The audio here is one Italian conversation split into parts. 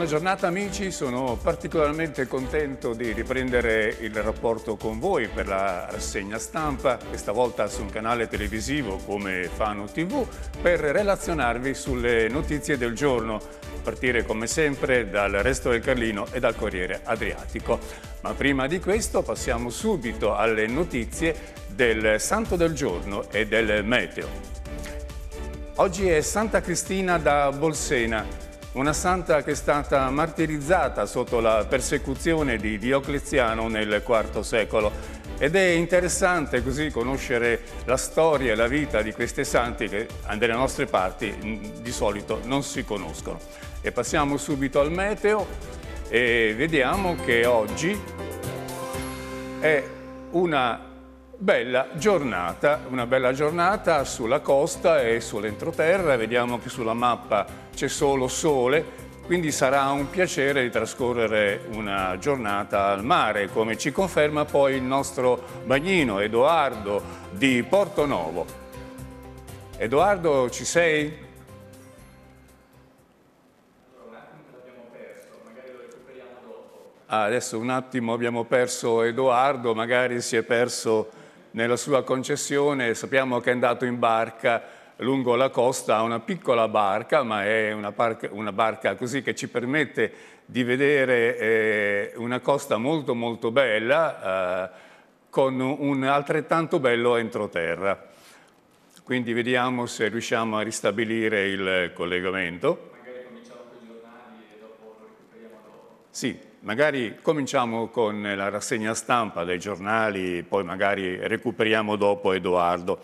Buona giornata amici, sono particolarmente contento di riprendere il rapporto con voi per la rassegna stampa, questa volta su un canale televisivo come Fano TV, per relazionarvi sulle notizie del giorno, a partire come sempre dal Resto del Carlino e dal Corriere Adriatico. Ma prima di questo passiamo subito alle notizie del Santo del Giorno e del Meteo. Oggi è Santa Cristina da Bolsena, una santa che è stata martirizzata sotto la persecuzione di Diocleziano nel IV secolo ed è interessante così conoscere la storia e la vita di queste santi che nelle eh, nostre parti di solito non si conoscono. E passiamo subito al meteo e vediamo che oggi è una bella giornata, una bella giornata sulla costa e sull'entroterra, vediamo che sulla mappa c'è solo sole, quindi sarà un piacere di trascorrere una giornata al mare, come ci conferma poi il nostro bagnino Edoardo di Porto Novo. Edoardo, ci sei? Un attimo l'abbiamo perso, magari lo recuperiamo dopo. Ah, adesso un attimo abbiamo perso Edoardo, magari si è perso nella sua concessione, sappiamo che è andato in barca lungo la costa a una piccola barca, ma è una, barca, una barca così che ci permette di vedere eh, una costa molto molto bella eh, con un altrettanto bello entroterra. Quindi vediamo se riusciamo a ristabilire il collegamento. Magari cominciamo con i giornali e dopo lo recuperiamo dopo. Sì, magari cominciamo con la rassegna stampa dei giornali, poi magari recuperiamo dopo Edoardo.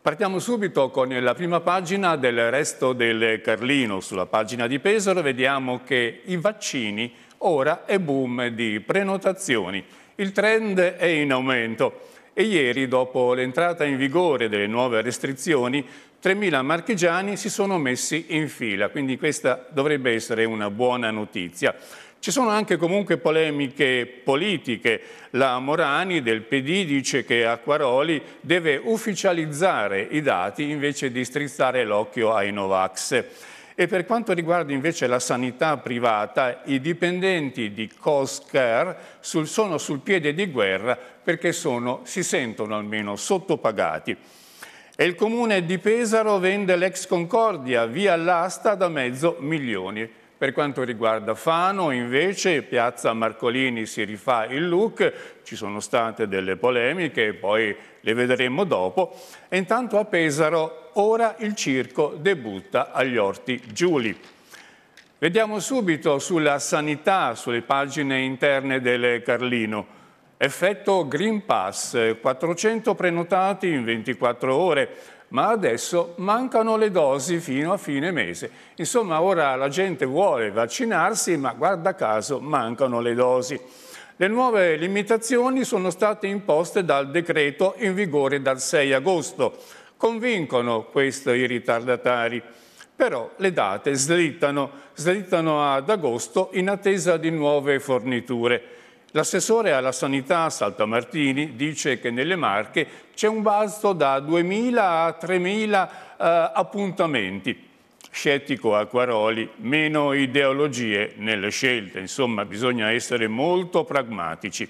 Partiamo subito con la prima pagina del resto del Carlino. Sulla pagina di Pesaro vediamo che i vaccini ora è boom di prenotazioni. Il trend è in aumento e ieri, dopo l'entrata in vigore delle nuove restrizioni, 3.000 marchigiani si sono messi in fila, quindi questa dovrebbe essere una buona notizia. Ci sono anche comunque polemiche politiche. La Morani del PD dice che Acquaroli deve ufficializzare i dati invece di strizzare l'occhio ai Novax. E per quanto riguarda invece la sanità privata, i dipendenti di Coscare sono sul piede di guerra perché sono, si sentono almeno sottopagati. E il comune di Pesaro vende l'ex Concordia via l'asta da mezzo milione. Per quanto riguarda Fano, invece, piazza Marcolini si rifà il look, ci sono state delle polemiche, poi le vedremo dopo. E intanto a Pesaro, ora il circo debutta agli orti Giuli. Vediamo subito sulla sanità, sulle pagine interne del Carlino. Effetto Green Pass, 400 prenotati in 24 ore, ma adesso mancano le dosi fino a fine mese. Insomma, ora la gente vuole vaccinarsi, ma guarda caso mancano le dosi. Le nuove limitazioni sono state imposte dal decreto in vigore dal 6 agosto. Convincono questo i ritardatari. Però le date slittano, slittano ad agosto in attesa di nuove forniture. L'assessore alla sanità Saltamartini dice che nelle Marche c'è un vasto da 2.000 a 3.000 eh, appuntamenti. Scettico Acquaroli, meno ideologie nelle scelte, insomma bisogna essere molto pragmatici.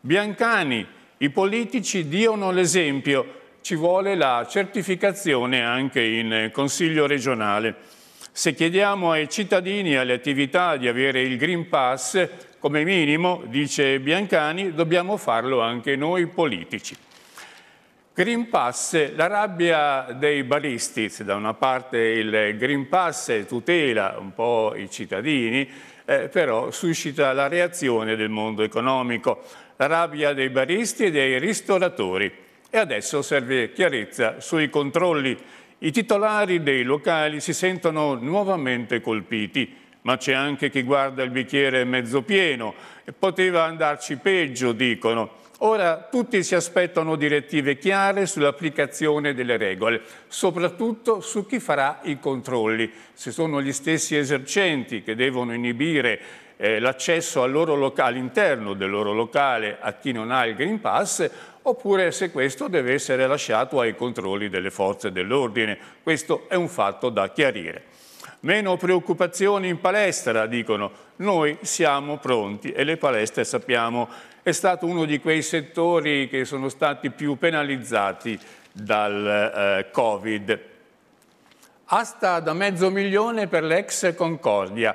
Biancani, i politici diano l'esempio, ci vuole la certificazione anche in Consiglio regionale. Se chiediamo ai cittadini e alle attività di avere il Green Pass, come minimo, dice Biancani, dobbiamo farlo anche noi politici. Green Pass, la rabbia dei baristi, da una parte il Green Pass tutela un po' i cittadini, eh, però suscita la reazione del mondo economico, la rabbia dei baristi e dei ristoratori. E adesso serve chiarezza sui controlli. I titolari dei locali si sentono nuovamente colpiti ma c'è anche chi guarda il bicchiere mezzo pieno. Poteva andarci peggio, dicono. Ora tutti si aspettano direttive chiare sull'applicazione delle regole, soprattutto su chi farà i controlli. Se sono gli stessi esercenti che devono inibire eh, l'accesso all'interno del loro locale a chi non ha il Green Pass, oppure se questo deve essere lasciato ai controlli delle forze dell'ordine. Questo è un fatto da chiarire meno preoccupazioni in palestra, dicono. Noi siamo pronti e le palestre sappiamo è stato uno di quei settori che sono stati più penalizzati dal eh, Covid. Asta da mezzo milione per l'ex Concordia.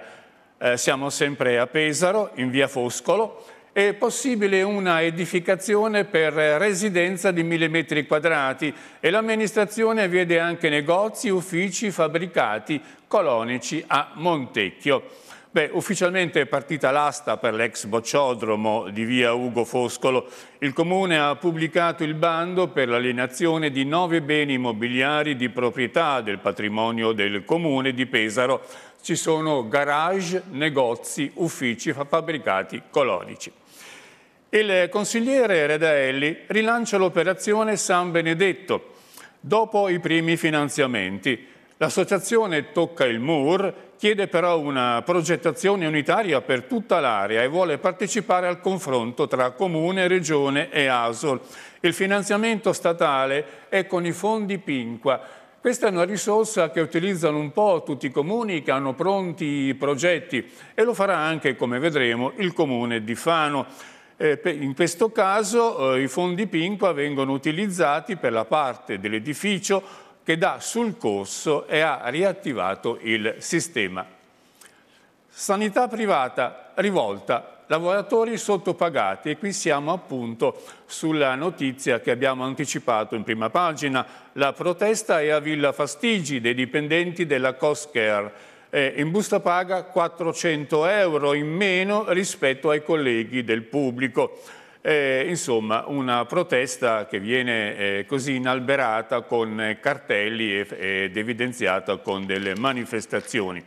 Eh, siamo sempre a Pesaro, in via Foscolo, è possibile una edificazione per eh, residenza di mille metri quadrati e l'amministrazione vede anche negozi, uffici, fabbricati colonici a Montecchio. Beh, ufficialmente è partita l'asta per l'ex bocciodromo di via Ugo Foscolo. Il Comune ha pubblicato il bando per l'alienazione di nove beni immobiliari di proprietà del patrimonio del Comune di Pesaro ci sono garage, negozi, uffici fabbricati colonici. Il consigliere Redaelli rilancia l'operazione San Benedetto. Dopo i primi finanziamenti, l'associazione Tocca il Mur chiede però una progettazione unitaria per tutta l'area e vuole partecipare al confronto tra Comune, Regione e ASOL. Il finanziamento statale è con i fondi Pinqua questa è una risorsa che utilizzano un po' tutti i comuni che hanno pronti i progetti e lo farà anche, come vedremo, il comune di Fano. Eh, in questo caso eh, i fondi Pinqua vengono utilizzati per la parte dell'edificio che dà sul corso e ha riattivato il sistema. Sanità privata rivolta lavoratori sottopagati e qui siamo appunto sulla notizia che abbiamo anticipato in prima pagina. La protesta è a Villa Fastigi dei dipendenti della Coscare. Eh, in busta paga 400 euro in meno rispetto ai colleghi del pubblico. Eh, insomma, una protesta che viene eh, così inalberata con eh, cartelli ed evidenziata con delle manifestazioni.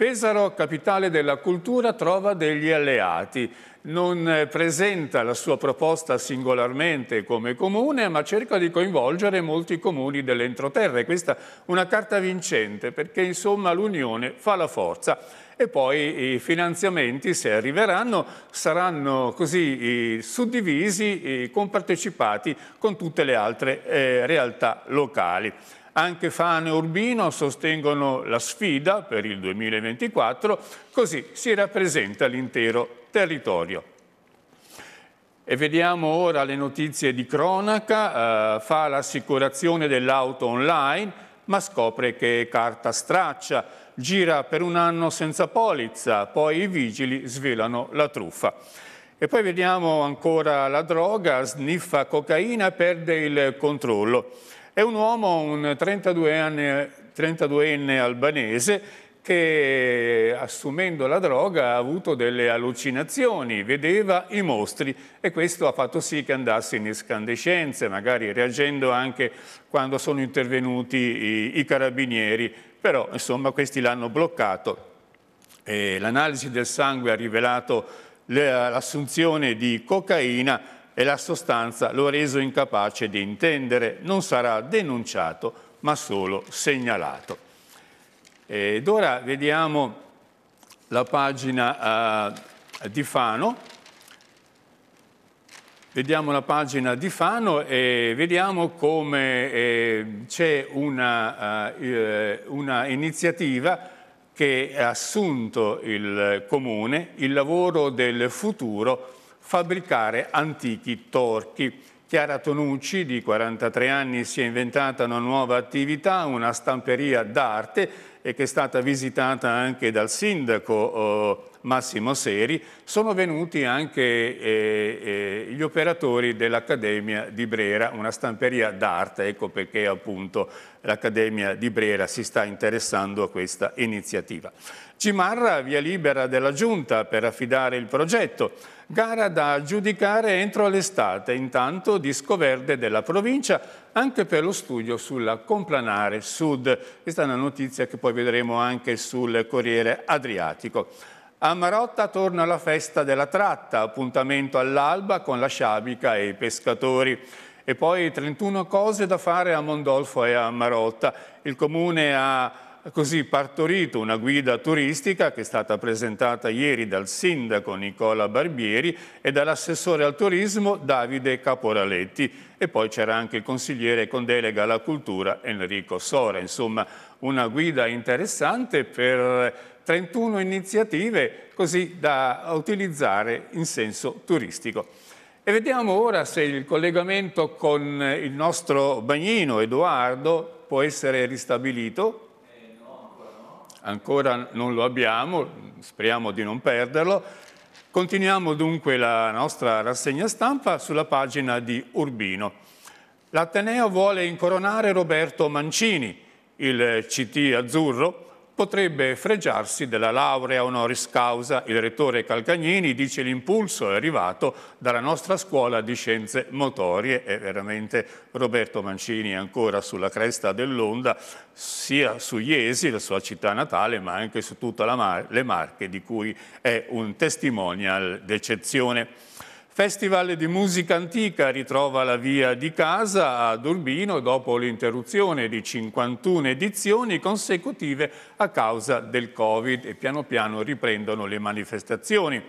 Pesaro, capitale della cultura, trova degli alleati. Non eh, presenta la sua proposta singolarmente come comune, ma cerca di coinvolgere molti comuni dell'entroterra. E questa è una carta vincente, perché insomma l'unione fa la forza. E poi i finanziamenti, se arriveranno, saranno così suddivisi, e compartecipati con tutte le altre eh, realtà locali. Anche Fano e Urbino sostengono la sfida per il 2024, così si rappresenta l'intero territorio. E vediamo ora le notizie di cronaca, eh, fa l'assicurazione dell'auto online, ma scopre che è carta straccia, gira per un anno senza polizza, poi i vigili svelano la truffa. E poi vediamo ancora la droga, sniffa cocaina, perde il controllo. È un uomo, un 32enne, 32enne albanese, che assumendo la droga ha avuto delle allucinazioni, vedeva i mostri e questo ha fatto sì che andasse in escandescenze, magari reagendo anche quando sono intervenuti i, i carabinieri, però insomma questi l'hanno bloccato. l'analisi del sangue ha rivelato l'assunzione di cocaina e la sostanza lo ha reso incapace di intendere, non sarà denunciato ma solo segnalato. Ed ora vediamo la pagina uh, di Fano, vediamo la pagina di Fano e vediamo come eh, c'è una, uh, una iniziativa che ha assunto il Comune, il lavoro del futuro fabbricare antichi torchi. Chiara Tonucci, di 43 anni, si è inventata una nuova attività, una stamperia d'arte e che è stata visitata anche dal sindaco eh, Massimo Seri. Sono venuti anche eh, eh, gli operatori dell'Accademia di Brera, una stamperia d'arte, ecco perché appunto l'Accademia di Brera si sta interessando a questa iniziativa. Cimarra via libera della Giunta per affidare il progetto, gara da giudicare entro l'estate, intanto disco verde della provincia anche per lo studio sulla Complanare Sud. Questa è una notizia che poi vedremo anche sul Corriere Adriatico. A Marotta torna la festa della tratta, appuntamento all'alba con la sciabica e i pescatori. E poi 31 cose da fare a Mondolfo e a Marotta. Il comune ha così partorito una guida turistica che è stata presentata ieri dal sindaco Nicola Barbieri e dall'assessore al turismo Davide Caporaletti e poi c'era anche il consigliere con delega alla cultura Enrico Sora. Insomma una guida interessante per 31 iniziative così da utilizzare in senso turistico. E vediamo ora se il collegamento con il nostro bagnino Edoardo può essere ristabilito ancora non lo abbiamo, speriamo di non perderlo. Continuiamo dunque la nostra rassegna stampa sulla pagina di Urbino. L'Ateneo vuole incoronare Roberto Mancini, il CT azzurro, potrebbe fregiarsi della laurea honoris causa. Il rettore Calcagnini dice l'impulso è arrivato dalla nostra scuola di scienze motorie e veramente Roberto Mancini è ancora sulla cresta dell'onda sia su Iesi, la sua città natale, ma anche su tutte mar le Marche di cui è un testimonial d'eccezione. Festival di musica antica ritrova la via di casa ad Urbino dopo l'interruzione di 51 edizioni consecutive a causa del Covid e piano piano riprendono le manifestazioni.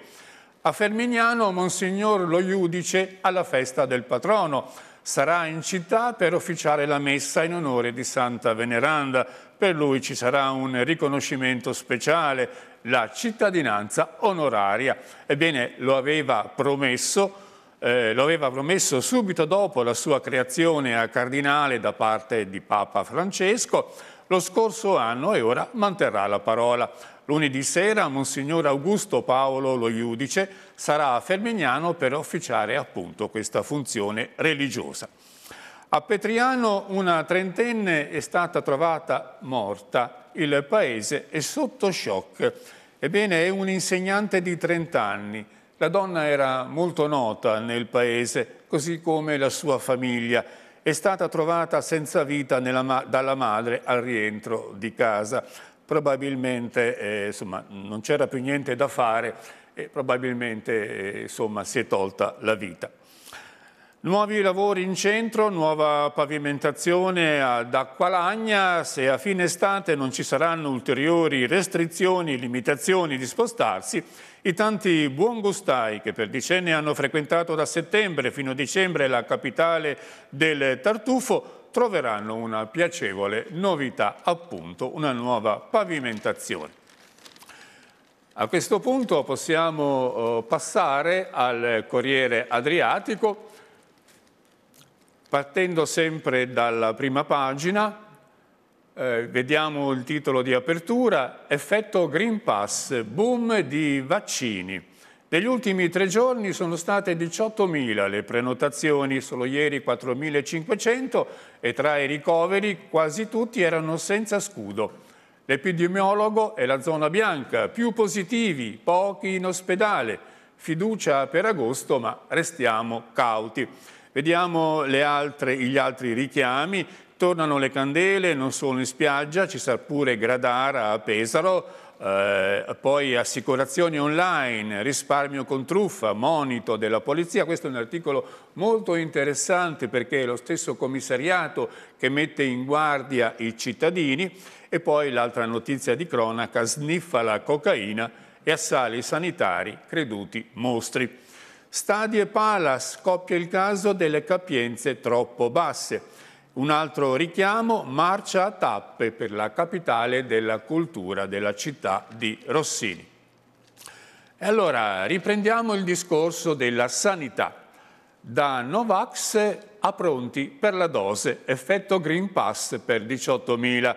A Fermignano Monsignor Lo Iudice alla festa del patrono. Sarà in città per officiare la messa in onore di Santa Veneranda. Per lui ci sarà un riconoscimento speciale la cittadinanza onoraria. Ebbene, lo aveva promesso eh, lo aveva promesso subito dopo la sua creazione a cardinale da parte di Papa Francesco lo scorso anno e ora manterrà la parola. Lunedì sera Monsignor Augusto Paolo lo Iudice sarà a Fermignano per officiare appunto questa funzione religiosa. A Petriano una trentenne è stata trovata morta il paese è sotto shock. Ebbene, è un'insegnante di 30 anni. La donna era molto nota nel paese, così come la sua famiglia. È stata trovata senza vita nella, dalla madre al rientro di casa. Probabilmente eh, insomma, non c'era più niente da fare e probabilmente eh, insomma, si è tolta la vita. Nuovi lavori in centro, nuova pavimentazione ad Acqualagna. Se a fine estate non ci saranno ulteriori restrizioni, limitazioni di spostarsi, i tanti buongustai che per decenni hanno frequentato da settembre fino a dicembre la capitale del Tartufo troveranno una piacevole novità, appunto una nuova pavimentazione. A questo punto possiamo oh, passare al Corriere Adriatico Partendo sempre dalla prima pagina, eh, vediamo il titolo di apertura, effetto Green Pass, boom di vaccini. Negli ultimi tre giorni sono state 18.000 le prenotazioni, solo ieri 4.500 e tra i ricoveri quasi tutti erano senza scudo. L'epidemiologo è la zona bianca, più positivi, pochi in ospedale, fiducia per agosto ma restiamo cauti. Vediamo altre, gli altri richiami, tornano le candele, non solo in spiaggia, ci sarà pure Gradara a Pesaro, eh, poi assicurazioni online, risparmio con truffa, monito della polizia. Questo è un articolo molto interessante perché è lo stesso commissariato che mette in guardia i cittadini. E poi l'altra notizia di cronaca, sniffa la cocaina e assali sanitari creduti mostri. Stadi e Pala scoppia il caso delle capienze troppo basse. Un altro richiamo, marcia a tappe per la capitale della cultura della città di Rossini. E allora riprendiamo il discorso della sanità. Da Novax a pronti per la dose, effetto Green Pass per 18.000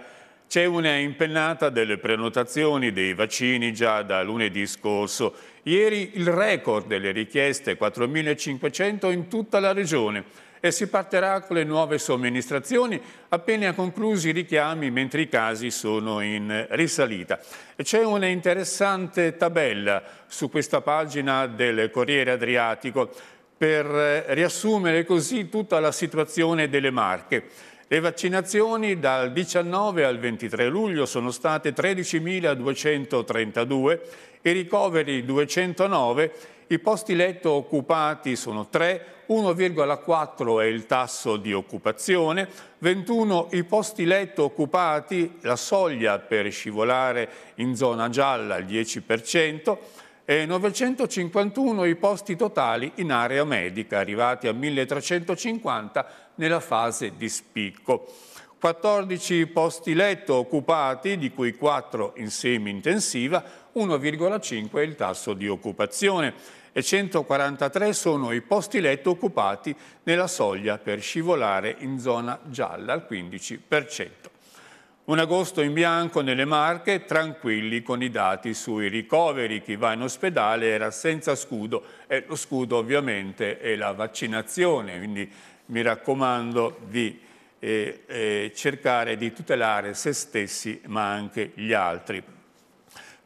c'è una impennata delle prenotazioni dei vaccini già da lunedì scorso. Ieri il record delle richieste, 4.500 in tutta la regione. E si partirà con le nuove somministrazioni appena conclusi i richiami mentre i casi sono in risalita. C'è un'interessante tabella su questa pagina del Corriere Adriatico per riassumere così tutta la situazione delle Marche. Le vaccinazioni dal 19 al 23 luglio sono state 13.232, i ricoveri 209, i posti letto occupati sono 3, 1,4 è il tasso di occupazione, 21 i posti letto occupati, la soglia per scivolare in zona gialla il 10%, e 951 i posti totali in area medica, arrivati a 1350 nella fase di spicco. 14 posti letto occupati, di cui 4 in semi-intensiva, 1,5 è il tasso di occupazione e 143 sono i posti letto occupati nella soglia per scivolare in zona gialla al 15%. Un agosto in bianco nelle Marche, tranquilli con i dati sui ricoveri. Chi va in ospedale era senza scudo e lo scudo ovviamente è la vaccinazione, quindi mi raccomando di eh, eh, cercare di tutelare se stessi ma anche gli altri.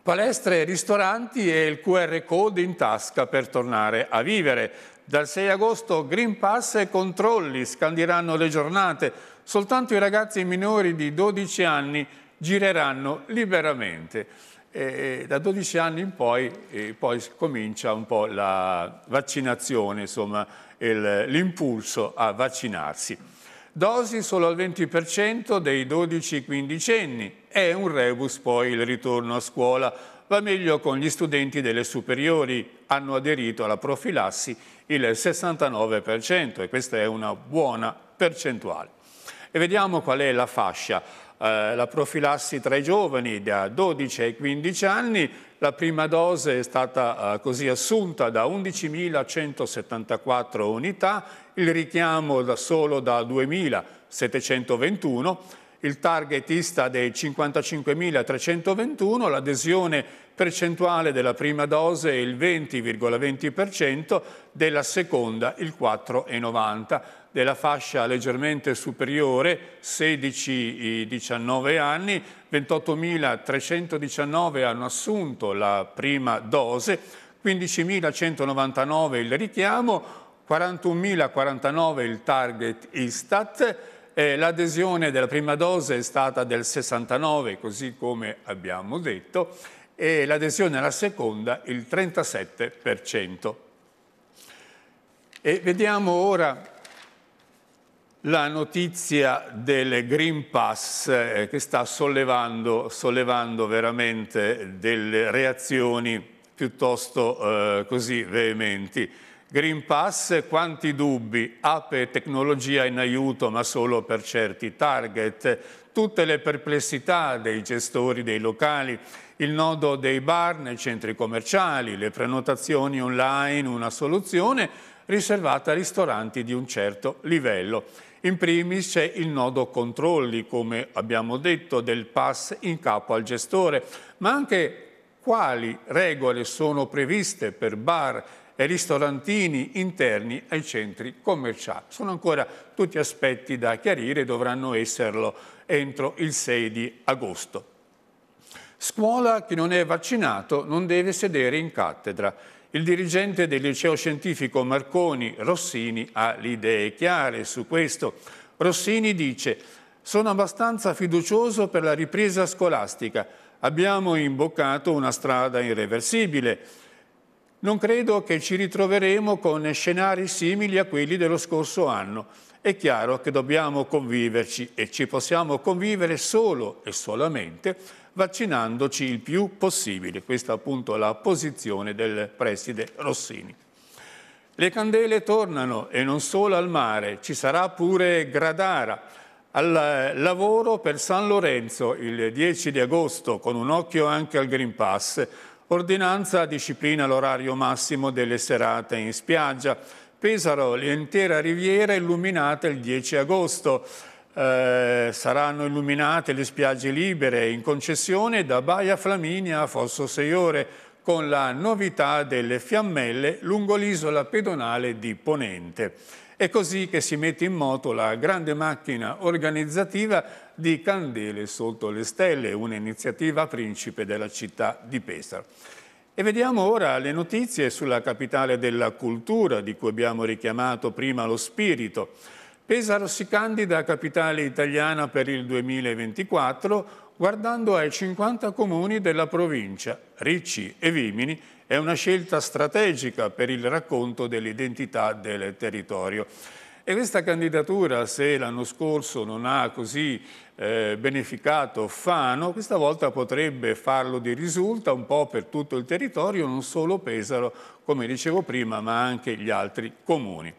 Palestre ristoranti e il QR code in tasca per tornare a vivere. Dal 6 agosto Green Pass e controlli scandiranno le giornate. Soltanto i ragazzi minori di 12 anni gireranno liberamente. E da 12 anni in poi, poi comincia un po' la vaccinazione, insomma, l'impulso a vaccinarsi. Dosi solo al 20% dei 12-15 anni. È un rebus poi il ritorno a scuola. Va meglio con gli studenti delle superiori. Hanno aderito alla profilassi il 69% e questa è una buona percentuale. E vediamo qual è la fascia. Eh, la profilassi tra i giovani da 12 ai 15 anni, la prima dose è stata eh, così assunta da 11.174 unità, il richiamo da solo da 2.721 il targetista dei 55.321, l'adesione percentuale della prima dose è il 20,20%, della seconda il 4,90% della fascia leggermente superiore, 16-19 anni, 28.319 hanno assunto la prima dose, 15.199 il richiamo, 41.049 il target Istat, l'adesione della prima dose è stata del 69, così come abbiamo detto, e l'adesione alla seconda il 37%. E vediamo ora la notizia del Green Pass eh, che sta sollevando, sollevando, veramente delle reazioni piuttosto eh, così veementi. Green Pass, quanti dubbi, app e tecnologia in aiuto ma solo per certi target, tutte le perplessità dei gestori dei locali, il nodo dei bar nei centri commerciali, le prenotazioni online, una soluzione riservata a ristoranti di un certo livello. In primis c'è il nodo controlli, come abbiamo detto, del pass in capo al gestore, ma anche quali regole sono previste per bar e ristorantini interni ai centri commerciali. Sono ancora tutti aspetti da chiarire, dovranno esserlo entro il 6 di agosto. Scuola, chi non è vaccinato non deve sedere in cattedra. Il dirigente del liceo scientifico Marconi Rossini ha le idee chiare su questo. Rossini dice «Sono abbastanza fiducioso per la ripresa scolastica. Abbiamo imboccato una strada irreversibile». Non credo che ci ritroveremo con scenari simili a quelli dello scorso anno. È chiaro che dobbiamo conviverci e ci possiamo convivere solo e solamente vaccinandoci il più possibile. Questa appunto è la posizione del preside Rossini. Le candele tornano e non solo al mare, ci sarà pure Gradara al eh, lavoro per San Lorenzo il 10 di agosto con un occhio anche al Green Pass. Ordinanza disciplina l'orario massimo delle serate in spiaggia. Pesaro, l'intera riviera illuminata il 10 agosto. Eh, saranno illuminate le spiagge libere in concessione da Baia Flaminia a Fosso Seiore con la novità delle fiammelle lungo l'isola pedonale di Ponente. È così che si mette in moto la grande macchina organizzativa di Candele sotto le stelle, un'iniziativa principe della città di Pesaro. E vediamo ora le notizie sulla capitale della cultura, di cui abbiamo richiamato prima lo spirito. Pesaro si candida a capitale italiana per il 2024 guardando ai 50 comuni della provincia. Ricci e Vimini è una scelta strategica per il racconto dell'identità del territorio. E questa candidatura, se l'anno scorso non ha così eh, beneficato Fano, questa volta potrebbe farlo di risulta un po' per tutto il territorio, non solo Pesaro, come dicevo prima, ma anche gli altri comuni.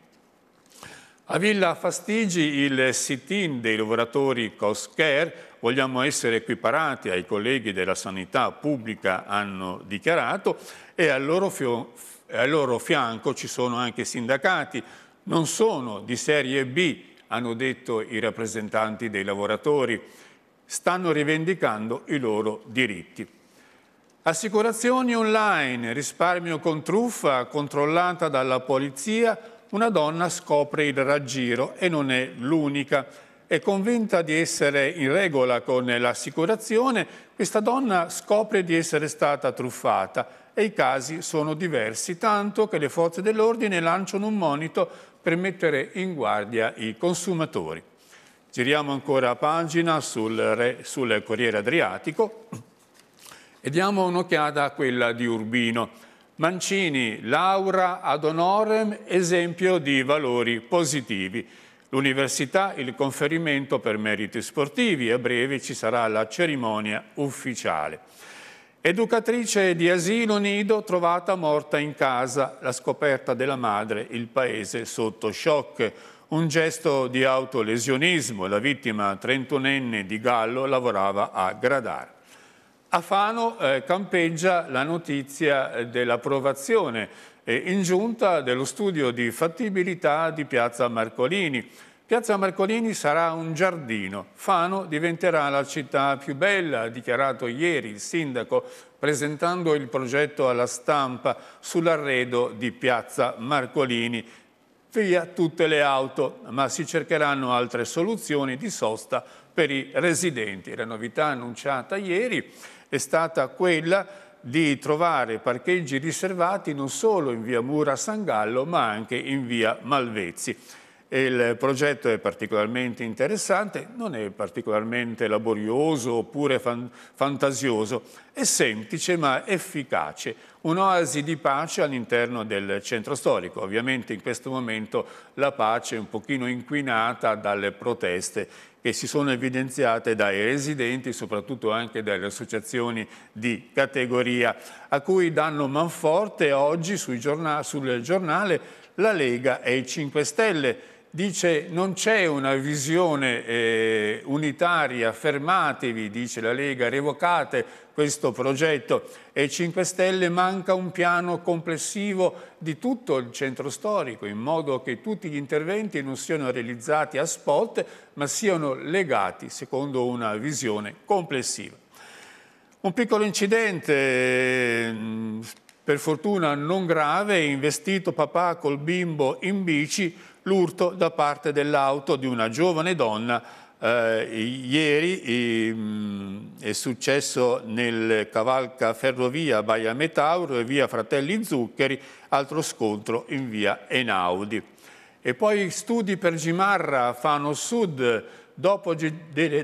A Villa Fastigi il sit-in dei lavoratori Coscare vogliamo essere equiparati ai colleghi della sanità pubblica hanno dichiarato e al loro, al loro fianco ci sono anche sindacati, non sono di serie B hanno detto i rappresentanti dei lavoratori, stanno rivendicando i loro diritti. Assicurazioni online, risparmio con truffa controllata dalla polizia, una donna scopre il raggiro e non è l'unica. È convinta di essere in regola con l'assicurazione, questa donna scopre di essere stata truffata e i casi sono diversi, tanto che le forze dell'ordine lanciano un monito per mettere in guardia i consumatori. Giriamo ancora pagina sul, re, sul Corriere Adriatico e diamo un'occhiata a quella di Urbino. Mancini, Laura ad honorem, esempio di valori positivi. L'università il conferimento per meriti sportivi, a breve ci sarà la cerimonia ufficiale. Educatrice di asilo nido trovata morta in casa, la scoperta della madre, il paese sotto shock. Un gesto di autolesionismo, la vittima 31enne di Gallo lavorava a Gradare. A Fano eh, campeggia la notizia eh, dell'approvazione eh, in giunta dello studio di fattibilità di Piazza Marcolini. Piazza Marcolini sarà un giardino, Fano diventerà la città più bella, ha dichiarato ieri il sindaco presentando il progetto alla stampa sull'arredo di Piazza Marcolini. Via tutte le auto, ma si cercheranno altre soluzioni di sosta per i residenti. La novità annunciata ieri è stata quella di trovare parcheggi riservati non solo in via Mura San Gallo ma anche in via Malvezzi. Il progetto è particolarmente interessante, non è particolarmente laborioso oppure fan fantasioso, è semplice ma efficace. Un'oasi di pace all'interno del centro storico. Ovviamente in questo momento la pace è un pochino inquinata dalle proteste che si sono evidenziate dai residenti, soprattutto anche dalle associazioni di categoria, a cui danno manforte oggi giornali, sul giornale la Lega e i 5 Stelle. Dice non c'è una visione eh, unitaria, fermatevi, dice la Lega, revocate questo progetto e 5 Stelle manca un piano complessivo di tutto il centro storico in modo che tutti gli interventi non siano realizzati a spot ma siano legati secondo una visione complessiva. Un piccolo incidente, mm, per fortuna non grave, investito papà col bimbo in bici, l'urto da parte dell'auto di una giovane donna eh, ieri eh, è successo nel cavalca ferrovia Baia Metauro e via Fratelli Zuccheri, altro scontro in via Enaudi. E poi studi per Gimarra, Fano Sud, dopo,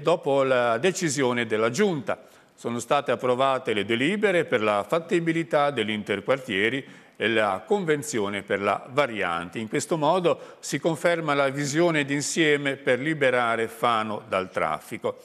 dopo la decisione della Giunta. Sono state approvate le delibere per la fattibilità dell'interquartieri la Convenzione per la variante. In questo modo si conferma la visione d'insieme per liberare Fano dal traffico.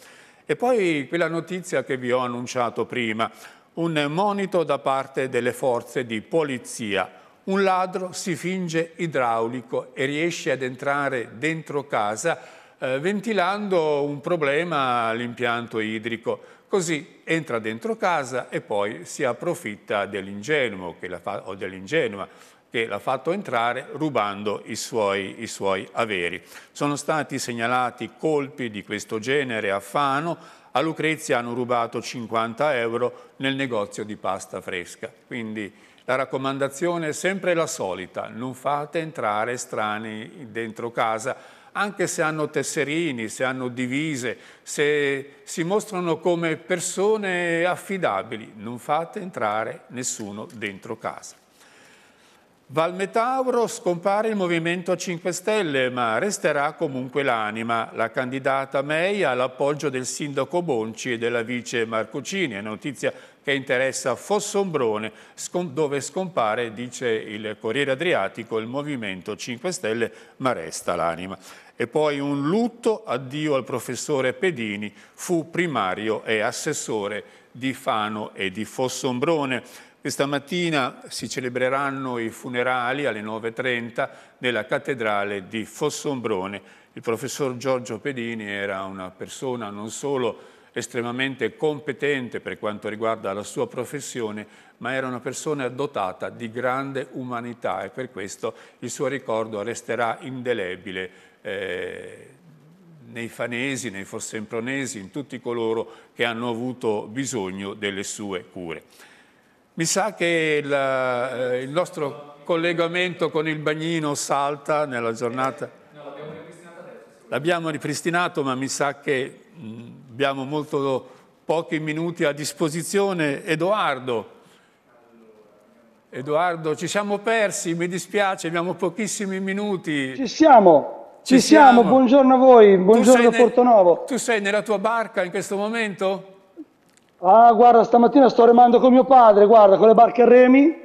E poi quella notizia che vi ho annunciato prima, un monito da parte delle forze di polizia. Un ladro si finge idraulico e riesce ad entrare dentro casa eh, ventilando un problema all'impianto idrico. Così entra dentro casa e poi si approfitta dell'ingenuo o dell'ingenua che l'ha fatto entrare rubando i suoi, i suoi, averi. Sono stati segnalati colpi di questo genere a Fano, a Lucrezia hanno rubato 50 euro nel negozio di pasta fresca. Quindi la raccomandazione è sempre la solita, non fate entrare strani dentro casa, anche se hanno tesserini, se hanno divise, se si mostrano come persone affidabili, non fate entrare nessuno dentro casa. Val Metauro scompare il Movimento 5 Stelle, ma resterà comunque l'anima. La candidata May ha l'appoggio del sindaco Bonci e della vice Marcucini. È notizia che interessa Fossombrone, dove scompare, dice il Corriere Adriatico, il Movimento 5 Stelle, ma resta l'anima. E poi un lutto addio al professore Pedini, fu primario e assessore di Fano e di Fossombrone. Questa mattina si celebreranno i funerali alle 9.30 nella cattedrale di Fossombrone. Il professor Giorgio Pedini era una persona non solo estremamente competente per quanto riguarda la sua professione, ma era una persona dotata di grande umanità e per questo il suo ricordo resterà indelebile eh, nei fanesi, nei fossempronesi, in tutti coloro che hanno avuto bisogno delle sue cure. Mi sa che il, eh, il nostro collegamento con il bagnino salta nella giornata. L'abbiamo ripristinato adesso. L'abbiamo ripristinato, ma mi sa che... Mh, mm, abbiamo molto pochi minuti a disposizione. Edoardo, Edoardo, ci siamo persi, mi dispiace, abbiamo pochissimi minuti. Ci siamo, ci, ci siamo. siamo. buongiorno a voi, buongiorno a Portonovo. tu sei nella tua barca in questo momento? Ah, guarda, stamattina sto remando con mio padre, guarda, con le barche a remi.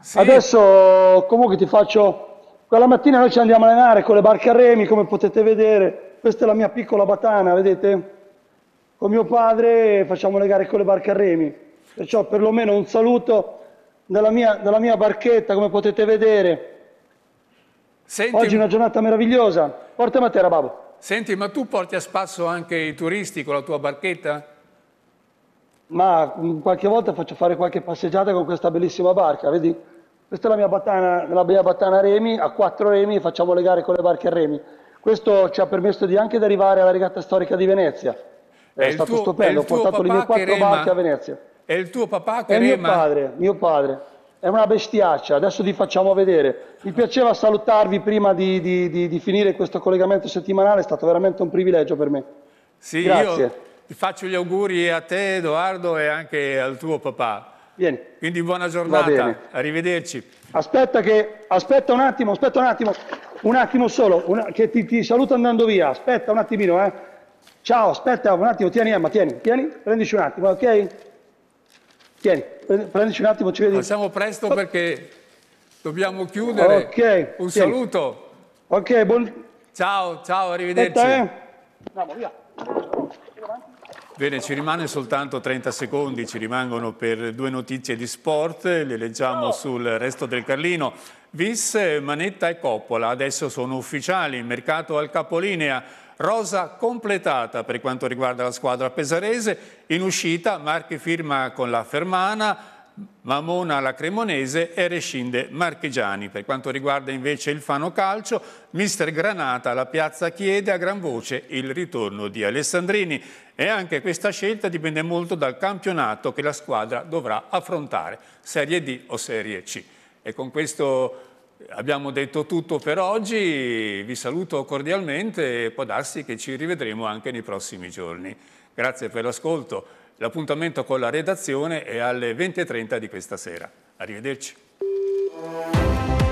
Sì. Adesso comunque ti faccio... Quella mattina noi ci andiamo a allenare con le barche a remi, come potete vedere. Questa è la mia piccola batana, vedete? con mio padre facciamo le gare con le barche a remi, perciò perlomeno un saluto dalla mia, dalla mia barchetta come potete vedere. Senti, Oggi è una giornata meravigliosa, porta Matera Babbo. Senti, ma tu porti a spasso anche i turisti con la tua barchetta? Ma mm, qualche volta faccio fare qualche passeggiata con questa bellissima barca, vedi? Questa è la mia battana, la mia battana remi, a quattro remi facciamo le gare con le barche a remi. Questo ci ha permesso di anche di arrivare alla regata storica di Venezia è, è eh, stato tuo, stupendo, ho portato le mie quattro barche a Venezia. È il tuo papà che è Mio padre, mio padre, è una bestiaccia, adesso vi facciamo vedere. Mi piaceva salutarvi prima di, di, di, di finire questo collegamento settimanale, è stato veramente un privilegio per me. Sì, Grazie. io ti faccio gli auguri a te Edoardo e anche al tuo papà. Vieni. Quindi buona giornata, arrivederci. Aspetta che, aspetta un attimo, aspetta un attimo, un attimo solo, una, che ti, ti saluto andando via, aspetta un attimino eh. Ciao, aspetta un attimo, tieni Emma, tieni, tieni, prendici un attimo, ok? Tieni, prendici un attimo, ci vedi. Passiamo presto perché dobbiamo chiudere. Ok. Un tieni. saluto. Ok, buon... Ciao, ciao, arrivederci. Aspetta, eh. Andiamo, via. Bene, ci rimane soltanto 30 secondi, ci rimangono per due notizie di sport, le leggiamo oh. sul resto del Carlino. Vis, Manetta e Coppola adesso sono ufficiali, mercato al capolinea rosa completata per quanto riguarda la squadra pesarese, in uscita Marchi firma con la Fermana, Mamona la Cremonese e Rescinde Marchigiani. Per quanto riguarda invece il Fano Calcio, mister Granata alla piazza chiede a gran voce il ritorno di Alessandrini e anche questa scelta dipende molto dal campionato che la squadra dovrà affrontare, Serie D o Serie C. E con questo abbiamo detto tutto per oggi, vi saluto cordialmente e può darsi che ci rivedremo anche nei prossimi giorni. Grazie per l'ascolto, l'appuntamento con la redazione è alle 20.30 di questa sera. Arrivederci.